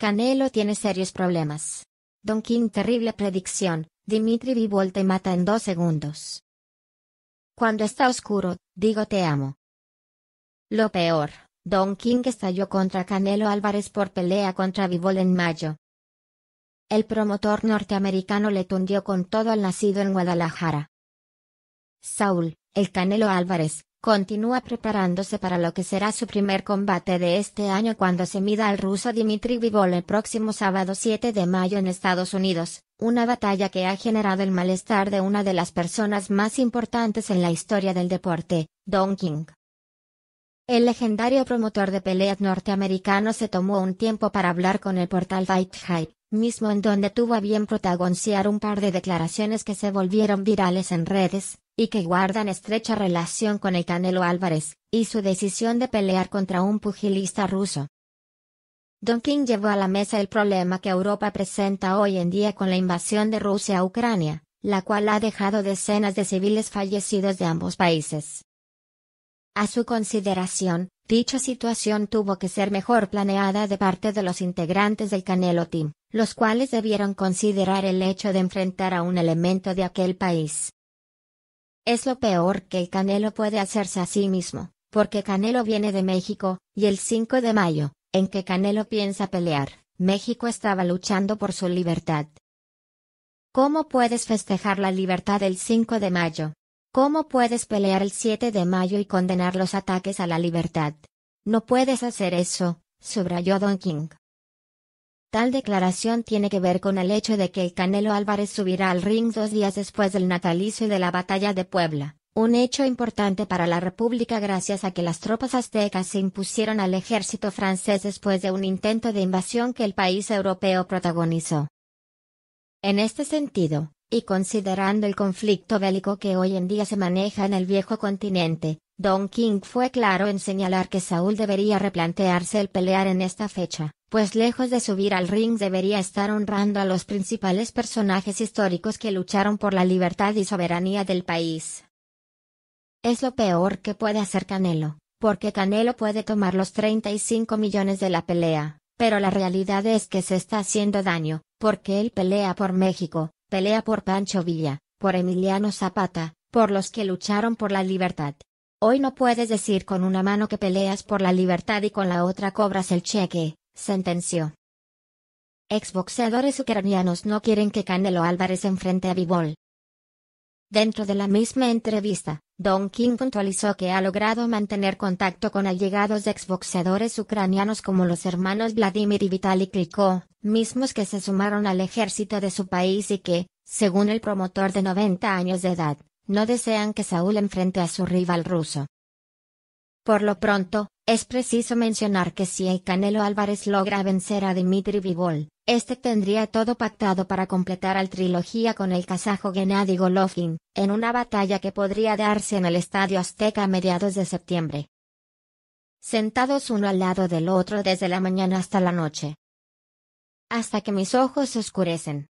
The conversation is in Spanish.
Canelo tiene serios problemas. Don King terrible predicción, Dimitri Vivol te mata en dos segundos. Cuando está oscuro, digo te amo. Lo peor, Don King estalló contra Canelo Álvarez por pelea contra Vivol en mayo. El promotor norteamericano le tundió con todo al nacido en Guadalajara. Saúl, el Canelo Álvarez, continúa preparándose para lo que será su primer combate de este año cuando se mida al ruso Dmitry Vivol el próximo sábado 7 de mayo en Estados Unidos, una batalla que ha generado el malestar de una de las personas más importantes en la historia del deporte, Don King. El legendario promotor de peleas norteamericano se tomó un tiempo para hablar con el portal Fight Hype, mismo en donde tuvo a bien protagonizar un par de declaraciones que se volvieron virales en redes, y que guardan estrecha relación con el Canelo Álvarez, y su decisión de pelear contra un pugilista ruso. Don King llevó a la mesa el problema que Europa presenta hoy en día con la invasión de Rusia a Ucrania, la cual ha dejado decenas de civiles fallecidos de ambos países. A su consideración, dicha situación tuvo que ser mejor planeada de parte de los integrantes del Canelo Team, los cuales debieron considerar el hecho de enfrentar a un elemento de aquel país, es lo peor que el Canelo puede hacerse a sí mismo, porque Canelo viene de México, y el 5 de mayo, en que Canelo piensa pelear, México estaba luchando por su libertad. ¿Cómo puedes festejar la libertad el 5 de mayo? ¿Cómo puedes pelear el 7 de mayo y condenar los ataques a la libertad? No puedes hacer eso, subrayó Don King. Tal declaración tiene que ver con el hecho de que el Canelo Álvarez subirá al ring dos días después del natalicio de la batalla de Puebla, un hecho importante para la República gracias a que las tropas aztecas se impusieron al ejército francés después de un intento de invasión que el país europeo protagonizó. En este sentido, y considerando el conflicto bélico que hoy en día se maneja en el viejo continente, Don King fue claro en señalar que Saúl debería replantearse el pelear en esta fecha, pues lejos de subir al ring debería estar honrando a los principales personajes históricos que lucharon por la libertad y soberanía del país. Es lo peor que puede hacer Canelo, porque Canelo puede tomar los 35 millones de la pelea, pero la realidad es que se está haciendo daño, porque él pelea por México, pelea por Pancho Villa, por Emiliano Zapata, por los que lucharon por la libertad, Hoy no puedes decir con una mano que peleas por la libertad y con la otra cobras el cheque, sentenció. Exboxeadores ucranianos no quieren que Canelo Álvarez enfrente a Bivol. Dentro de la misma entrevista, Don King puntualizó que ha logrado mantener contacto con allegados de exboxeadores ucranianos como los hermanos Vladimir y Vitaly Klitschko, mismos que se sumaron al ejército de su país y que, según el promotor de 90 años de edad, no desean que Saúl enfrente a su rival ruso. Por lo pronto, es preciso mencionar que si el Canelo Álvarez logra vencer a Dimitri Vivol, este tendría todo pactado para completar al trilogía con el kazajo Gennady Golovkin, en una batalla que podría darse en el Estadio Azteca a mediados de septiembre. Sentados uno al lado del otro desde la mañana hasta la noche. Hasta que mis ojos oscurecen.